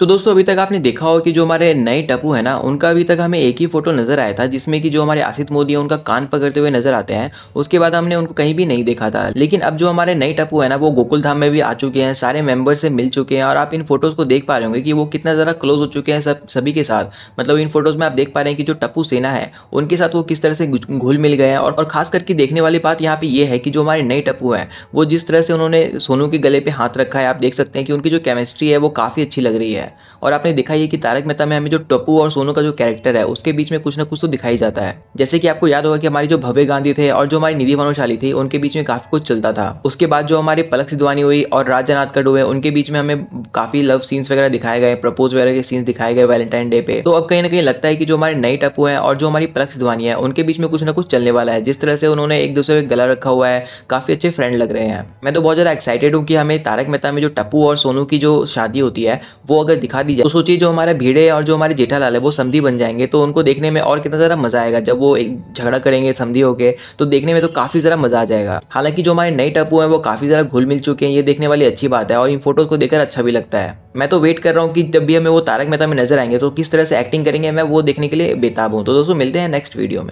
तो दोस्तों अभी तक आपने देखा हो कि जो हमारे नए टपू है ना उनका अभी तक हमें एक ही फोटो नजर आया था जिसमें कि जो हमारे आसित मोदी है उनका कान पकड़ते हुए नजर आते हैं उसके बाद हमने उनको कहीं भी नहीं देखा था लेकिन अब जो हमारे नए टपू है ना वो गोकुल धाम में भी आ चुके हैं सारे मेंबर से मिल चुके हैं और आप इन फोटोज को देख पा रहे होंगे कि वो कितना ज़्यादा क्लोज हो चुके हैं सब सभी के साथ मतलब इन फोटोज में आप देख पा रहे हैं कि जो टप्पू सेना है उनके साथ वो किस तरह से घुल मिल गए हैं और, खास करके देखने वाली बात यहाँ पे ये है कि जो हमारे नए टप्पू हैं वो जिस तरह से उन्होंने सोनू के गले पे हाथ रखा है आप देख सकते हैं कि उनकी जो केमिस्ट्री है वो काफ़ी अच्छी लग रही है है और आपने देखा ही कि तारक मेहता में हमें जो टप्पू और सोनू का जो कैरेक्टर है उसके बीच में कुछ ना कुछ तो दिखाई जाता है जैसे कि आपको याद होगा कि हमारी जो भव्य गांधी थे और जो हमारी निधि मनोशाली थी उनके बीच में काफी कुछ चलता था उसके बाद जो हमारे पलक सिद्धवानी हुई और राजा कड हुए उनके बीच में हमें काफी लव सीन्स वगैरह दिखाए गए प्रपोज वगैरह के सीन्स दिखाए गए वैलेंटाइन डे पे तो अब कहीं ना कहीं लगता है कि जो हमारे नए टप्पू है और जो हमारी पलक सिद्धवानी है उनके बीच में कुछ ना कुछ चलने वाला है जिस तरह से उन्होंने एक दूसरे में गला रखा हुआ है काफी अच्छे फ्रेंड लग रहे हैं मैं तो बहुत ज्यादा एक्साइटेड हूँ कि हमें तारक मेहता में जो टप्पू और सोनू की जो शादी होती है वो अगर दिखा दी जाए तो सोचिए जो हमारे भीड़े और जो हमारे जेठालाल है वो समधी बन जाएंगे तो उनको देखने में और कितना ज़रा मज़ा आएगा जब वो एक झगड़ा करेंगे समधी होके तो देखने में तो काफ़ी ज़रा मज़ा आ जाएगा हालांकि जो हमारे नए टपू हैं वो काफ़ी ज़रा घुल मिल चुके हैं ये देखने वाली अच्छी बात है और इन फोटोज़ को देखकर अच्छा भी लगता है मैं तो वेट कर रहा हूँ कि जब भी हमें वो तारक मेहता में नजर आएंगे तो किस तरह से एक्टिंग करेंगे मैं वो देखने के लिए बेताब हूँ तो दोस्तों मिलते हैं नेक्स्ट वीडियो में